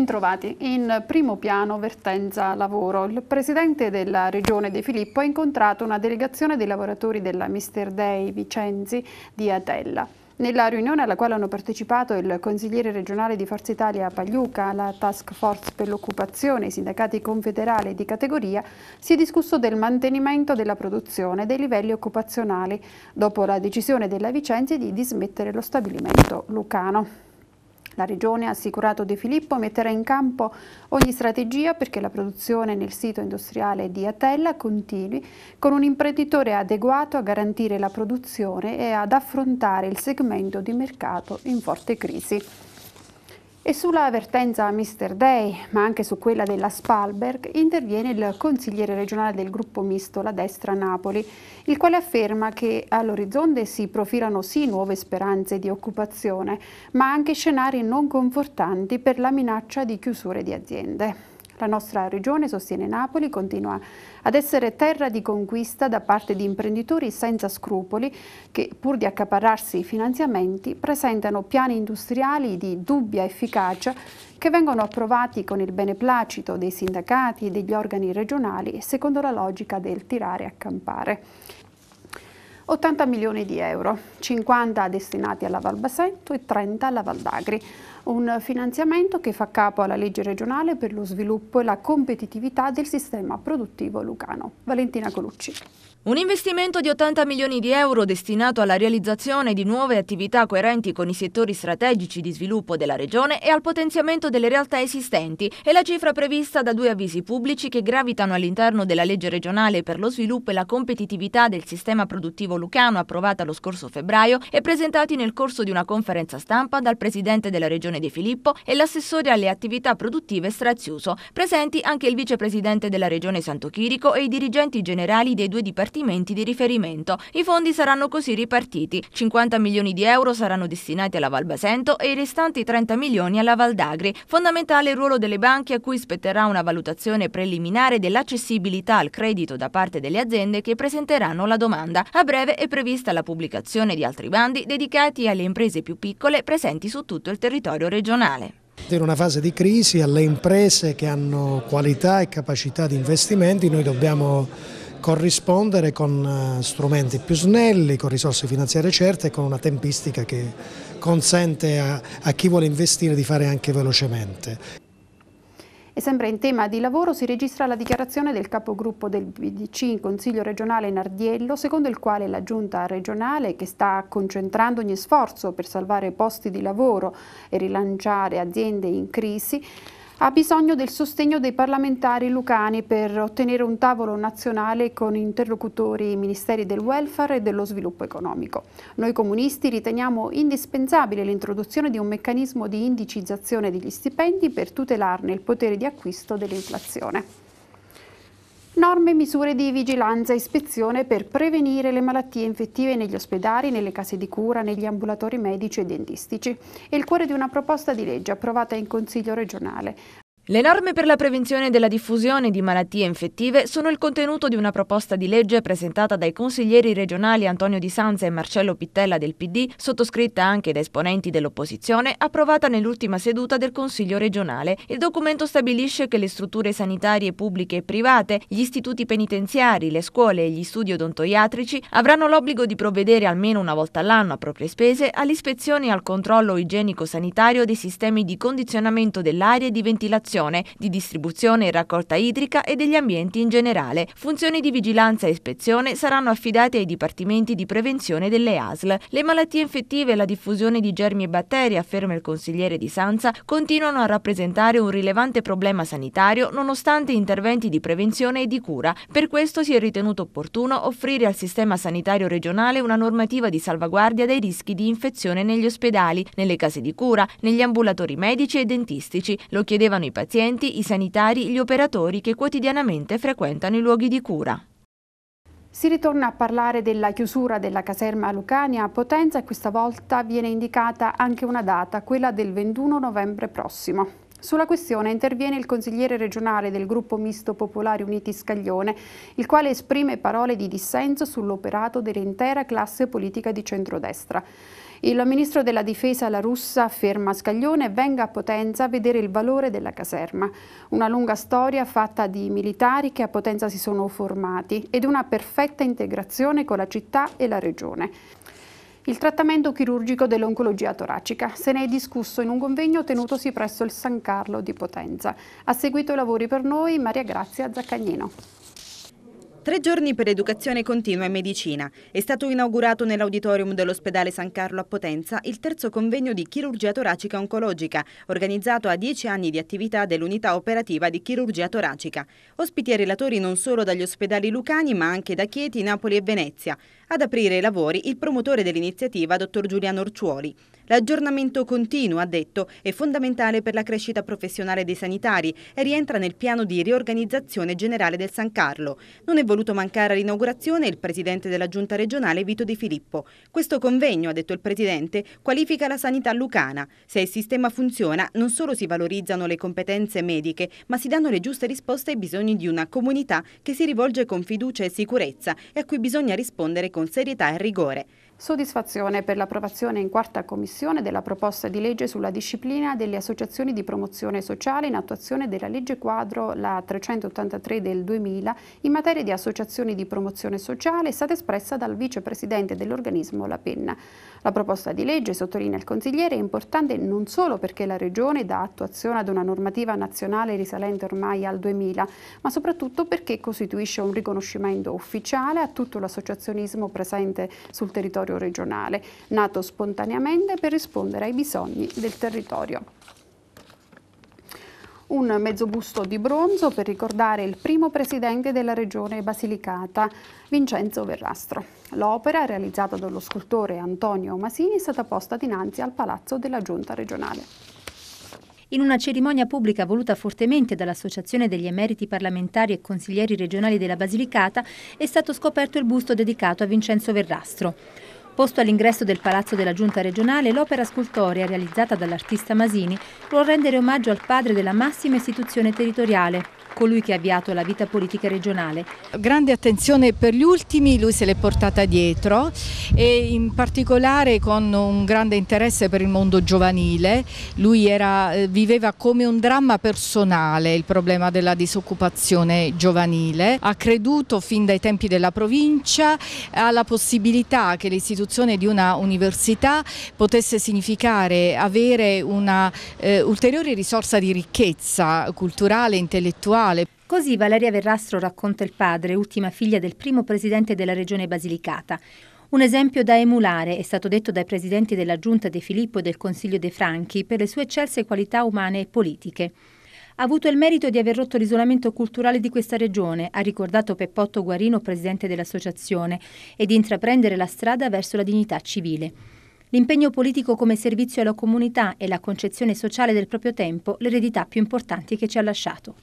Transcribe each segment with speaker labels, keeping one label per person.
Speaker 1: Bentrovati. In primo piano vertenza lavoro. Il presidente della regione De Filippo ha incontrato una delegazione dei lavoratori della Mister Day Vicenzi di Atella. Nella riunione alla quale hanno partecipato il consigliere regionale di Forza Italia Pagliuca, la task force per l'occupazione, i sindacati confederali di categoria, si è discusso del mantenimento della produzione dei livelli occupazionali, dopo la decisione della Vicenzi di dismettere lo stabilimento lucano. La Regione ha assicurato De Filippo metterà in campo ogni strategia perché la produzione nel sito industriale di Atella continui con un imprenditore adeguato a garantire la produzione e ad affrontare il segmento di mercato in forte crisi. E sulla vertenza Mister Day, ma anche su quella della Spalberg, interviene il consigliere regionale del gruppo misto La Destra Napoli, il quale afferma che all'orizzonte si profilano sì nuove speranze di occupazione, ma anche scenari non confortanti per la minaccia di chiusure di aziende. La nostra regione, sostiene Napoli, continua ad essere terra di conquista da parte di imprenditori senza scrupoli che, pur di accaparrarsi i finanziamenti, presentano piani industriali di dubbia efficacia che vengono approvati con il beneplacito dei sindacati e degli organi regionali secondo la logica del tirare a campare. 80 milioni di euro, 50 destinati alla Val Bassetto e 30 alla Val d'Agri. Un finanziamento che fa capo alla legge regionale per lo sviluppo e la competitività del sistema produttivo lucano. Valentina Colucci.
Speaker 2: Un investimento di 80 milioni di euro destinato alla realizzazione di nuove attività coerenti con i settori strategici di sviluppo della regione e al potenziamento delle realtà esistenti è la cifra prevista da due avvisi pubblici che gravitano all'interno della legge regionale per lo sviluppo e la competitività del sistema produttivo lucano approvata lo scorso febbraio e presentati nel corso di una conferenza stampa dal presidente della regione De Filippo e l'assessore alle attività produttive Straziuso, presenti anche il vicepresidente della regione Santo Chirico e i dirigenti generali dei due dipartimenti dipartimenti di riferimento. I fondi saranno così ripartiti. 50 milioni di euro saranno destinati alla Val Basento e i restanti 30 milioni alla Val d'Agri. Fondamentale il ruolo delle banche a cui spetterà una valutazione preliminare dell'accessibilità al credito da parte delle aziende che presenteranno la domanda. A breve è prevista la pubblicazione di altri bandi dedicati alle imprese più piccole presenti su tutto il territorio regionale.
Speaker 1: In una fase di crisi alle imprese che hanno qualità e capacità di investimenti noi dobbiamo corrispondere con eh, strumenti più snelli, con risorse finanziarie certe e con una tempistica che consente a, a chi vuole investire di fare anche velocemente. E sempre in tema di lavoro si registra la dichiarazione del capogruppo del PDC in Consiglio regionale Nardiello, secondo il quale la giunta regionale, che sta concentrando ogni sforzo per salvare posti di lavoro e rilanciare aziende in crisi, ha bisogno del sostegno dei parlamentari lucani per ottenere un tavolo nazionale con interlocutori ministeri del welfare e dello sviluppo economico. Noi comunisti riteniamo indispensabile l'introduzione di un meccanismo di indicizzazione degli stipendi per tutelarne il potere di acquisto dell'inflazione. Norme e misure di vigilanza e ispezione per prevenire le malattie infettive negli ospedali, nelle case di cura, negli ambulatori medici e dentistici. È il cuore di una proposta di legge approvata in Consiglio regionale. Le norme per la prevenzione della
Speaker 2: diffusione di malattie infettive sono il contenuto di una proposta di legge presentata dai consiglieri regionali Antonio Di Sanza e Marcello Pittella del PD, sottoscritta anche da esponenti dell'opposizione, approvata nell'ultima seduta del Consiglio regionale. Il documento stabilisce che le strutture sanitarie pubbliche e private, gli istituti penitenziari, le scuole e gli studi odontoiatrici avranno l'obbligo di provvedere almeno una volta all'anno a proprie spese all'ispezione e al controllo igienico-sanitario dei sistemi di condizionamento dell'aria e di ventilazione gestione, di distribuzione e raccolta idrica e degli ambienti in generale. Funzioni di vigilanza e ispezione saranno affidate ai dipartimenti di prevenzione delle ASL. Le malattie infettive e la diffusione di germi e batteri, afferma il consigliere di Sanza, continuano a rappresentare un rilevante problema sanitario nonostante interventi di prevenzione e di cura. Per questo si è ritenuto opportuno offrire al sistema sanitario regionale una normativa di salvaguardia dei rischi di infezione negli ospedali, nelle case di cura, negli ambulatori medici e dentistici. Lo chiedevano i pazienti pazienti, i sanitari, gli operatori che quotidianamente frequentano i luoghi di cura.
Speaker 1: Si ritorna a parlare della chiusura della caserma Lucania a Potenza e questa volta viene indicata anche una data, quella del 21 novembre prossimo. Sulla questione interviene il consigliere regionale del gruppo misto Popolari Uniti Scaglione, il quale esprime parole di dissenso sull'operato dell'intera classe politica di centrodestra. Il ministro della difesa La Russa afferma Scaglione venga a Potenza a vedere il valore della caserma. Una lunga storia fatta di militari che a Potenza si sono formati ed una perfetta integrazione con la città e la regione. Il trattamento chirurgico dell'oncologia toracica se ne è discusso in un convegno tenutosi presso il San Carlo di Potenza. Ha seguito i lavori per noi Maria Grazia Zaccagnino.
Speaker 2: Tre giorni per educazione continua e medicina. È stato inaugurato nell'auditorium dell'ospedale San Carlo a Potenza il terzo convegno di chirurgia toracica oncologica, organizzato a dieci anni di attività dell'unità operativa di chirurgia toracica. Ospiti e relatori non solo dagli ospedali lucani ma anche da Chieti, Napoli e Venezia. Ad aprire i lavori il promotore dell'iniziativa, dottor Giuliano Orciuoli. L'aggiornamento continuo, ha detto, è fondamentale per la crescita professionale dei sanitari e rientra nel piano di riorganizzazione generale del San Carlo. Non è voluto mancare all'inaugurazione il presidente della giunta regionale Vito Di Filippo. Questo convegno, ha detto il presidente, qualifica la sanità lucana. Se il sistema funziona, non solo si valorizzano le competenze mediche, ma si danno le giuste risposte
Speaker 1: ai bisogni di una comunità che si rivolge con fiducia e sicurezza e a cui bisogna rispondere con con serietà e rigore. Soddisfazione per l'approvazione in quarta commissione della proposta di legge sulla disciplina delle associazioni di promozione sociale in attuazione della legge quadro la 383 del 2000 in materia di associazioni di promozione sociale è stata espressa dal vicepresidente dell'organismo La Penna. La proposta di legge, sottolinea il consigliere, è importante non solo perché la Regione dà attuazione ad una normativa nazionale risalente ormai al 2000, ma soprattutto perché costituisce un riconoscimento ufficiale a tutto l'associazionismo presente sul territorio territorio regionale, nato spontaneamente per rispondere ai bisogni del territorio un mezzo busto di bronzo per ricordare il primo presidente della regione Basilicata, Vincenzo Verrastro. L'opera, realizzata dallo scultore Antonio Masini, è stata posta dinanzi al palazzo della giunta regionale.
Speaker 3: In una cerimonia pubblica voluta fortemente dall'Associazione degli Emeriti Parlamentari e Consiglieri Regionali della Basilicata è stato scoperto il busto dedicato a Vincenzo Verrastro. Posto all'ingresso del Palazzo della Giunta regionale, l'opera scultorea realizzata dall'artista Masini vuol rendere omaggio al padre della massima istituzione territoriale, colui che ha avviato la vita politica regionale. Grande attenzione per gli ultimi, lui se l'è portata dietro e in particolare con un grande interesse per il mondo giovanile. Lui era, eh, viveva come un dramma personale il problema della disoccupazione giovanile. Ha creduto fin dai tempi della provincia alla possibilità che l'istituzione di una università potesse significare avere una eh, ulteriore risorsa di ricchezza culturale, intellettuale attuale. Così Valeria Verrastro racconta il padre, ultima figlia del primo presidente della regione Basilicata. Un esempio da emulare è stato detto dai presidenti della Giunta De Filippo e del Consiglio De Franchi per le sue eccelse qualità umane e politiche. Ha avuto il merito di aver rotto l'isolamento culturale di questa regione, ha ricordato Peppotto Guarino, presidente dell'associazione, e di intraprendere la strada verso la dignità civile. L'impegno politico come servizio alla comunità e la concezione sociale del proprio tempo, l'eredità più importanti che ci ha lasciato.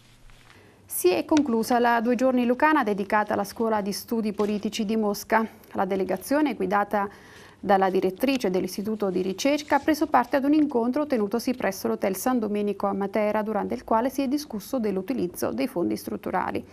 Speaker 1: Si è conclusa la due giorni lucana dedicata alla scuola di studi politici di Mosca. La delegazione guidata dalla direttrice dell'istituto di ricerca, ha preso parte ad un incontro tenutosi presso l'Hotel San Domenico a Matera, durante il quale si è discusso dell'utilizzo dei fondi strutturali.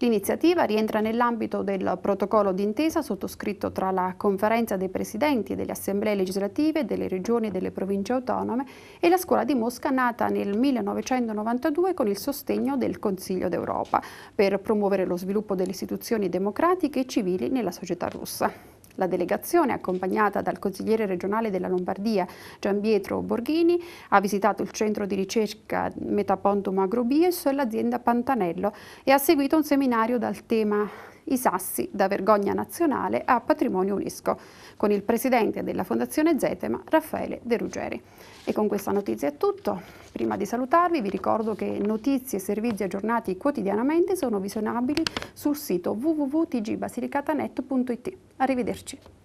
Speaker 1: L'iniziativa rientra nell'ambito del protocollo d'intesa sottoscritto tra la Conferenza dei Presidenti delle Assemblee legislative delle Regioni e delle Province autonome e la Scuola di Mosca nata nel 1992 con il sostegno del Consiglio d'Europa per promuovere lo sviluppo delle istituzioni democratiche e civili nella società russa. La delegazione, accompagnata dal consigliere regionale della Lombardia Gianpietro Borghini, ha visitato il centro di ricerca Metapontum Agrobies e l'azienda Pantanello e ha seguito un seminario dal tema i sassi da vergogna nazionale a patrimonio UNESCO, con il presidente della Fondazione Zetema, Raffaele De Ruggeri. E con questa notizia è tutto. Prima di salutarvi vi ricordo che notizie e servizi aggiornati quotidianamente sono visionabili sul sito www.tgbasilicat.net.it. Arrivederci.